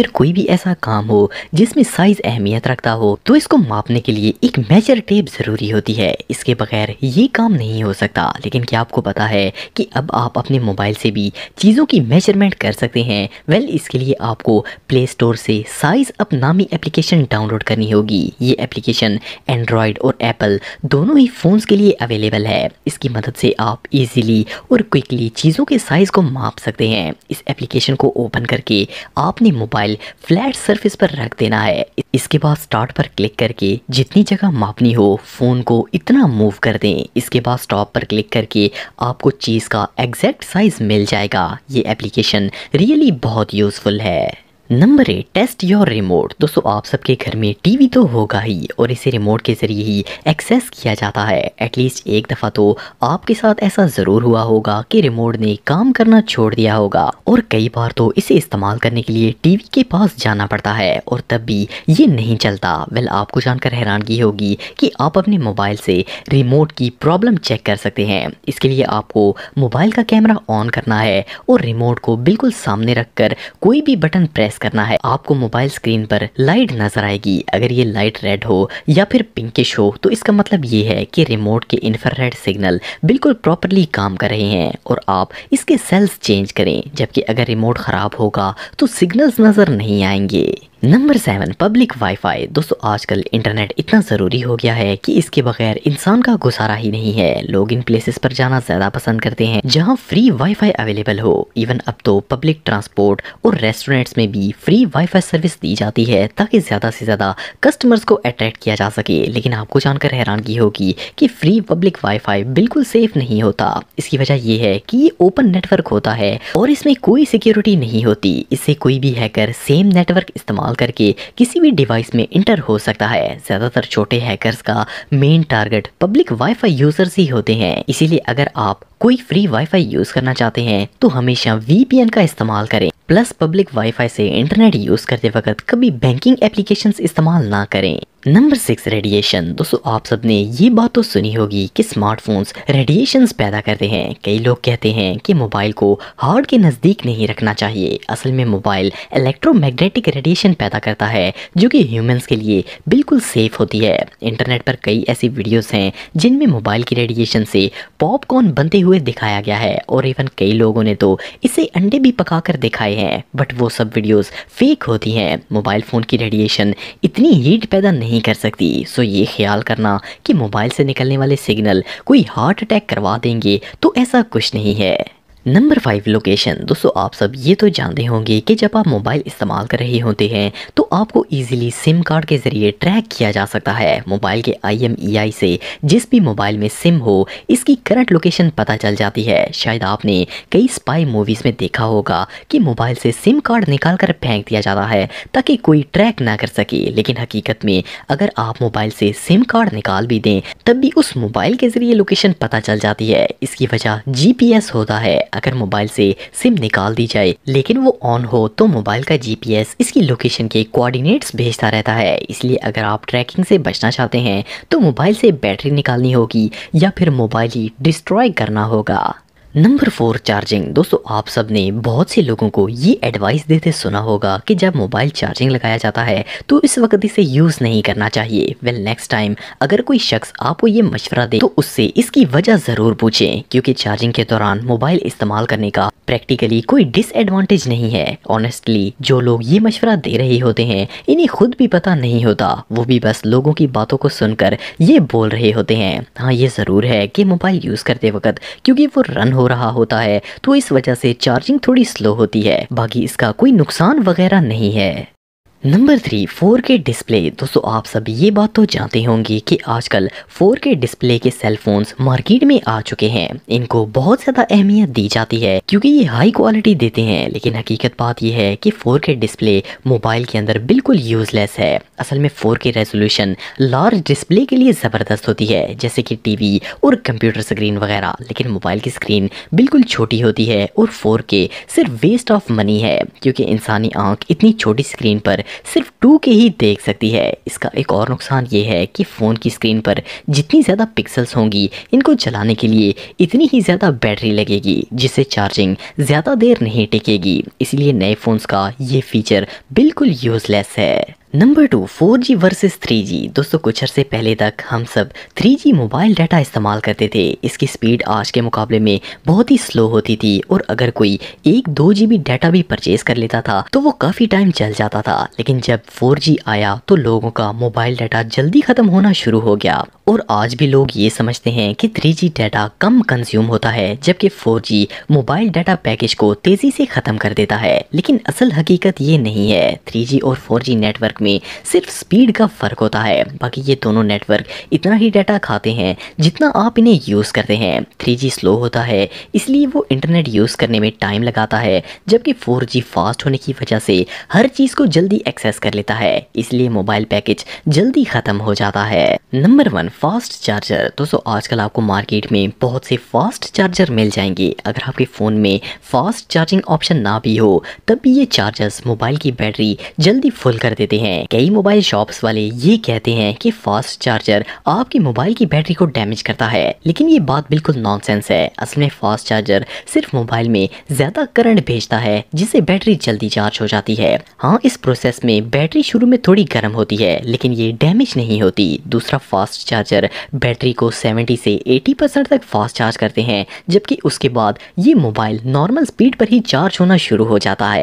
फिर कोई भी ऐसा काम हो जिसमें साइज अहमियत रखता हो तो इसको मापने के लिए एक मेजर टेप ज़रूरी होती है इसके बगैर ये काम नहीं हो सकता लेकिन क्या आपको पता है कि अब आप अपने मोबाइल से भी चीज़ों की मेजरमेंट कर सकते हैं वेल इसके लिए आपको प्ले स्टोर से साइज अप नामी एप्लीकेशन डाउनलोड करनी होगी ये एप्लीकेशन एंड्रॉयड और एप्पल दोनों ही फोन के लिए अवेलेबल है इसकी मदद से आप इजिली और क्विकली चीज़ों के साइज़ को माप सकते हैं इस एप्लीकेशन को ओपन करके आपने मोबाइल फाइल फ्लैट सरफेस पर रख देना है इसके बाद स्टार्ट पर क्लिक करके जितनी जगह मापनी हो फ़ोन को इतना मूव कर दें इसके बाद स्टॉप पर क्लिक करके आपको चीज़ का एग्जैक्ट साइज़ मिल जाएगा ये एप्लीकेशन रियली बहुत यूज़फुल है number eight test your remote दोस्तों आप सबके घर में टीवी तो होगा ही और इसे रिमोट के ज़रिए ही एक्सेस किया जाता है एटलीस्ट एक दफ़ा तो आपके साथ ऐसा ज़रूर हुआ होगा कि रिमोट ने काम करना छोड़ दिया होगा और कई बार तो इसे इस्तेमाल करने के लिए टीवी के पास जाना पड़ता है और तब भी ये नहीं चलता वेल आपको जानकर हैरानगी होगी कि आप अपने मोबाइल से रिमोट की प्रॉब्लम चेक कर सकते हैं इसके लिए आपको मोबाइल का कैमरा ऑन करना है और रिमोट को बिल्कुल सामने रख कोई भी बटन प्रेस करना है आपको मोबाइल स्क्रीन पर लाइट नजर आएगी अगर ये लाइट रेड हो या फिर पिंकिश हो तो इसका मतलब ये है कि रिमोट के इंफ्रारेड सिग्नल बिल्कुल प्रॉपरली काम कर रहे हैं और आप इसके सेल्स चेंज करें जबकि अगर रिमोट ख़राब होगा तो सिग्नल्स नज़र नहीं आएंगे नंबर सेवन पब्लिक वाईफाई दोस्तों आजकल इंटरनेट इतना ज़रूरी हो गया है कि इसके बगैर इंसान का गुजारा ही नहीं है लोग इन प्लेसेस पर जाना ज़्यादा पसंद करते हैं जहां फ्री वाईफाई अवेलेबल हो इवन अब तो पब्लिक ट्रांसपोर्ट और रेस्टोरेंट्स में भी फ्री वाईफाई सर्विस दी जाती है ताकि ज़्यादा से ज़्यादा कस्टमर्स को अट्रैक्ट किया जा सके लेकिन आपको जानकर हैरान की होगी कि फ्री पब्लिक वाई बिल्कुल सेफ नहीं होता इसकी वजह यह है कि ये ओपन नेटवर्क होता है और इसमें कोई सिक्योरिटी नहीं होती इससे कोई भी हैकर सेम नेटवर्क इस्तेमाल इस्तेमाल करके किसी भी डिवाइस में इंटर हो सकता है ज़्यादातर छोटे हैकर्स का main target public wifi users ही होते हैं इसीलिए अगर आप कोई फ्री वाईफाई यूज करना चाहते हैं तो हमेशा वीपीएन का इस्तेमाल करें प्लस पब्लिक वाईफाई से इंटरनेट यूज करते वक्त कभी बैंकिंग एप्लीकेशंस इस्तेमाल ना करें नंबर सिक्स रेडिएशन दोस्तों आप सब ने ये बात तो सुनी होगी कि स्मार्टफोन्स रेडिएशंस पैदा करते हैं कई लोग कहते हैं कि मोबाइल को हार्ट के नज़दीक नहीं रखना चाहिए असल में मोबाइल इलेक्ट्रोमैग्नेटिक रेडिएशन पैदा करता है जो कि ह्यूमंस के लिए बिल्कुल सेफ होती है इंटरनेट पर कई ऐसी वीडियोस हैं जिनमें मोबाइल की रेडिएशन से पॉपकॉर्न बनते हुए दिखाया गया है और इवन कई लोगों ने तो इसे अंडे भी पका कर दिखाए हैं बट वो सब वीडियोज़ फेक होती हैं मोबाइल फ़ोन की रेडिएशन इतनी हीट पैदा नहीं नहीं कर सकती सो ये ख्याल करना कि मोबाइल से निकलने वाले सिग्नल कोई हार्ट अटैक करवा देंगे तो ऐसा कुछ नहीं है नंबर फाइव लोकेशन दोस्तों आप सब ये तो जानते होंगे कि जब आप मोबाइल इस्तेमाल कर रहे होते हैं तो आपको इजीली सिम कार्ड के ज़रिए ट्रैक किया जा सकता है मोबाइल के आईएमईआई e से जिस भी मोबाइल में सिम हो इसकी करंट लोकेशन पता चल जाती है शायद आपने कई स्पाई मूवीज़ में देखा होगा कि मोबाइल से सिम कार्ड निकाल कर फेंक दिया जाता है ताकि कोई ट्रैक ना कर सके लेकिन हकीकत में अगर आप मोबाइल से सिम कार्ड निकाल भी दें तब भी उस मोबाइल के ज़रिए लोकेशन पता चल जाती है इसकी वजह जी होता है जाकर मोबाइल से सिम निकाल दी जाए लेकिन वो ऑन हो तो मोबाइल का जीपीएस इसकी लोकेशन के कोऑर्डिनेट्स भेजता रहता है इसलिए अगर आप ट्रैकिंग से बचना चाहते हैं तो मोबाइल से बैटरी निकालनी होगी या फिर मोबाइल ही डिस्ट्रॉय करना होगा नंबर फोर चार्जिंग दोस्तों आप सब ने बहुत से लोगों को ये एडवाइस देते सुना होगा कि जब मोबाइल चार्जिंग लगाया जाता है तो इस वक्त इसे यूज़ नहीं करना चाहिए वेल नेक्स्ट टाइम अगर कोई शख्स आपको ये मशवरा दे तो उससे इसकी वजह ज़रूर पूछें क्योंकि चार्जिंग के दौरान मोबाइल इस्तेमाल करने का प्रैक्टिकली कोई डिसएडवांटेज नहीं है ऑनेस्टली जो लोग ये मशवरा दे रहे होते हैं इन्हें खुद भी पता नहीं होता वो भी बस लोगों की बातों को सुनकर ये बोल रहे होते हैं हाँ ये ज़रूर है कि मोबाइल यूज़ करते वक्त क्योंकि वो रन हो रहा होता है तो इस वजह से चार्जिंग थोड़ी स्लो होती है बाकी इसका कोई नुकसान वगैरह नहीं है नंबर थ्री फोर के डिस्प्ले दोस्तों आप सब ये बात तो जानते होंगे कि आजकल फोर के डिस्प्ले के सेल फोन्स मार्केट में आ चुके हैं इनको बहुत ज़्यादा अहमियत दी जाती है क्योंकि ये हाई क्वालिटी देते हैं लेकिन हकीकत बात यह है कि फोर के डिस्प्ले मोबाइल के अंदर बिल्कुल यूजलेस है असल में फोर के रेजोल्यूशन लार्ज डिस्प्ले के लिए ज़बरदस्त होती है जैसे कि टी और कंप्यूटर स्क्रीन वगैरह लेकिन मोबाइल की स्क्रीन बिल्कुल छोटी होती है और फोर सिर्फ वेस्ट ऑफ मनी है क्योंकि इंसानी आँख इतनी छोटी स्क्रीन पर सिर्फ टू के ही देख सकती है इसका एक और नुकसान ये है कि फ़ोन की स्क्रीन पर जितनी ज़्यादा पिक्सल्स होंगी इनको चलाने के लिए इतनी ही ज़्यादा बैटरी लगेगी जिससे चार्जिंग ज़्यादा देर नहीं टिकेगी इसलिए नए फ़ोन्स का ये फीचर बिल्कुल यूज़लेस है number two 4G G versus three दोस्तों कुछ अरसे पहले तक हम सब थ्री जी मोबाइल डाटा इस्तेमाल करते थे इसकी स्पीड आज के मुकाबले में बहुत ही स्लो होती थी और अगर कोई एक दो जी बी डाटा भी परचेज कर लेता था तो वो काफ़ी टाइम चल जाता था लेकिन जब फोर जी आया तो लोगों का मोबाइल डाटा जल्दी ख़त्म होना शुरू हो गया और आज भी लोग ये समझते हैं कि 3G डाटा कम कंज्यूम होता है जबकि 4G मोबाइल डाटा पैकेज को तेज़ी से ख़त्म कर देता है लेकिन असल हकीकत ये नहीं है 3G और 4G नेटवर्क में सिर्फ स्पीड का फ़र्क होता है बाकी ये दोनों नेटवर्क इतना ही डाटा खाते हैं जितना आप इन्हें यूज़ करते हैं थ्री स्लो होता है इसलिए वो इंटरनेट यूज़ करने में टाइम लगाता है जबकि फोर फास्ट होने की वजह से हर चीज़ को जल्दी एक्सेस कर लेता है इसलिए मोबाइल पैकेज जल्दी ख़त्म हो जाता है नंबर वन फास्ट चार्जर दोस्तों आजकल आपको मार्केट में बहुत से फास्ट चार्जर मिल जाएंगे अगर आपके फ़ोन में फास्ट चार्जिंग ऑप्शन ना भी हो तब भी ये चार्जर्स मोबाइल की बैटरी जल्दी फुल कर देते हैं कई मोबाइल शॉप्स वाले ये कहते हैं कि फास्ट चार्जर आपके मोबाइल की बैटरी को डैमेज करता है लेकिन ये बात बिल्कुल नॉन है असल में फास्ट चार्जर सिर्फ मोबाइल में ज़्यादा करंट भेजता है जिससे बैटरी जल्दी चार्ज हो जाती है हाँ इस प्रोसेस में बैटरी शुरू में थोड़ी गर्म होती है लेकिन ये डैमेज नहीं होती दूसरा फास्ट चार्ज चार्जर बैटरी को 70 से 80 परसेंट तक फास्ट चार्ज करते हैं जबकि उसके बाद ये मोबाइल नॉर्मल स्पीड पर ही चार्ज होना शुरू हो जाता है